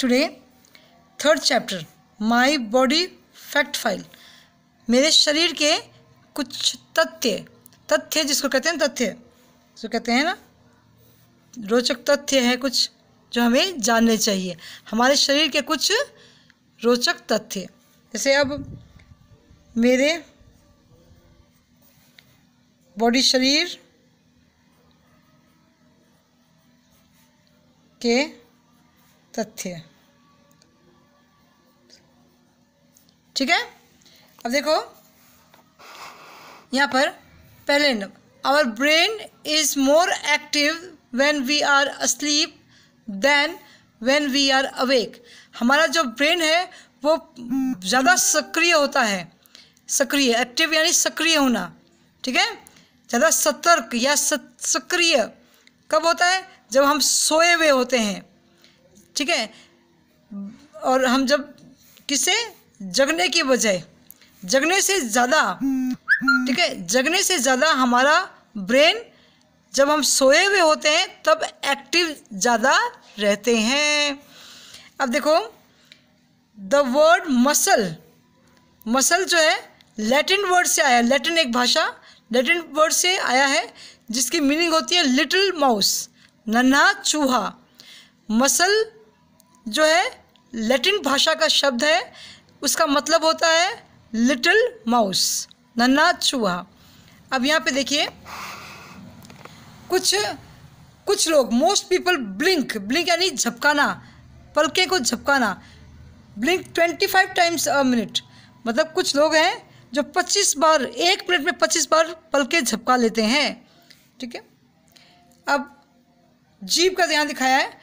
today third chapter my body fact file मेरे शरीर के कुछ तथ्य तथ्य जिसको कहते हैं तथ्य जिसको कहते हैं ना रोचक तथ्य है कुछ जो हमें जानने चाहिए हमारे शरीर के कुछ रोचक तथ्य जैसे अब मेरे बॉडी शरीर के तथ्य ठीक है अब देखो यहाँ पर पहले our brain is more active when we are asleep then when we are awake हमारा जो ब्रेन है वो ज़्यादा सक्रिय होता है सक्रिय एक्टिव यानी सक्रिय होना ठीक है ज़्यादा सतर्क या सक्रिय कब होता है जब हम सोए हुए होते हैं ठीक है और हम जब किसे जगने की बजाय जगने से ज़्यादा ठीक है जगने से ज़्यादा हमारा ब्रेन जब हम सोए हुए होते हैं तब एक्टिव ज़्यादा रहते हैं अब देखो द वर्ड मसल मसल जो है लैटिन वर्ड से आया लैटिन एक भाषा लैटिन वर्ड से आया है जिसकी मीनिंग होती है लिटिल माउस नन्हा चूहा मसल जो है लैटिन भाषा का शब्द है उसका मतलब होता है लिटिल माउस नन्ना चूहा अब यहाँ पे देखिए कुछ कुछ लोग मोस्ट पीपल ब्लिंक ब्लिंक यानी झपकाना पलके को झपकाना blink twenty five times a minute मतलब कुछ लोग हैं जो पच्चीस बार एक मिनट में पच्चीस बार पलके झपका लेते हैं ठीक है अब जीभ का ध्यान तो दिखाया है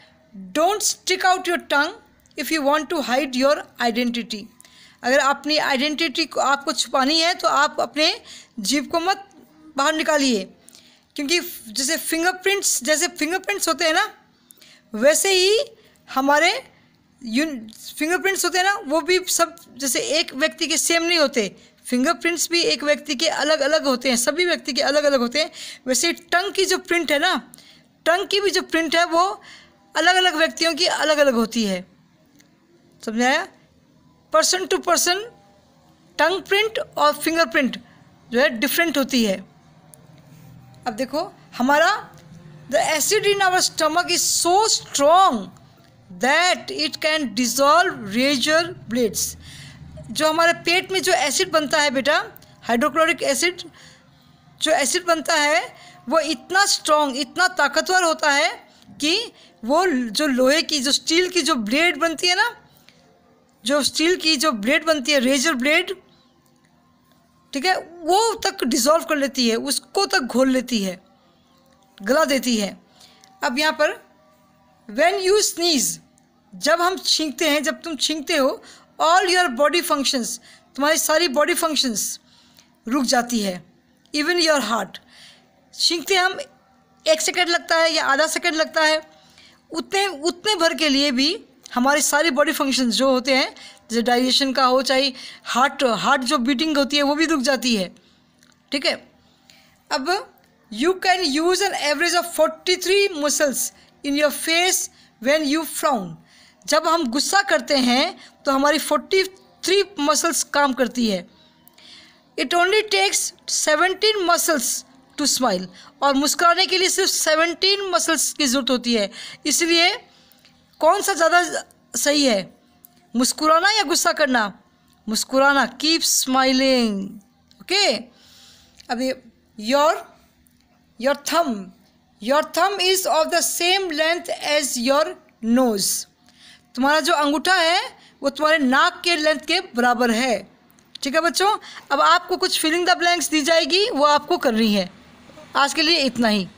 don't stick out your tongue if you want to hide your identity अगर अपनी आइडेंटिटी को आपको छुपानी है तो आप अपने जीव को मत बाहर निकालिए क्योंकि जैसे फिंगरप्रिंट्स जैसे फिंगरप्रिंट्स होते हैं ना वैसे ही हमारे फिंगरप्रिंट्स होते हैं ना वो भी सब जैसे एक व्यक्ति के सेम नहीं होते फिंगरप्रिंट्स भी एक व्यक्ति के अलग अलग होते हैं सभी व्यक्ति के अलग अलग होते हैं वैसे टंग की जो प्रिंट है ना टंग की भी जो प्रिंट है वो अलग अलग व्यक्तियों की अलग अलग होती है समझ आया person to person tongue print और फिंगर प्रिंट जो है डिफरेंट होती है अब देखो हमारा the acid in our stomach is so strong that it can dissolve razor blades जो हमारे पेट में जो एसिड बनता है बेटा हाइड्रोक्लोरिक एसिड जो एसिड बनता है वो इतना स्ट्रॉन्ग इतना ताकतवर होता है कि वो जो लोहे की जो स्टील की जो ब्लेड बनती है ना जो स्टील की जो ब्लेड बनती है रेजर ब्लेड ठीक है वो तक डिज़ोल्व कर लेती है उसको तक घोल लेती है गला देती है अब यहाँ पर वेन यू स्नीज जब हम छींकते हैं जब तुम छींकते हो ऑल योर बॉडी फंक्शंस तुम्हारी सारी बॉडी फंक्शंस रुक जाती है इवन योर हार्ट छींकते हम एक सेकेंड लगता है या आधा सेकेंड लगता है उतने उतने भर के लिए भी हमारे सारे बॉडी फंक्शंस जो होते हैं जैसे डाइजेशन का हो चाहे हार्ट हार्ट जो बीटिंग होती है वो भी रुक जाती है ठीक है अब you can use an average of forty three muscles in your face when you frown जब हम गुस्सा करते हैं तो हमारी फोर्टी थ्री मसल्स काम करती है it only takes seventeen muscles to smile और मुस्कुराने के लिए सिर्फ सेवनटीन मसल्स की ज़रूरत होती है इसलिए कौन सा ज़्यादा सही है मुस्कुराना या गुस्सा करना मुस्कुराना कीप स्माइलिंग ओके अभी your your thumb your thumb is of the same length as your nose तुम्हारा जो अंगूठा है वो तुम्हारे नाक के लेंथ के बराबर है ठीक है बच्चों अब आपको कुछ फिलिंग द ब्लैंक्स दी जाएगी वो आपको करनी है आज के लिए इतना ही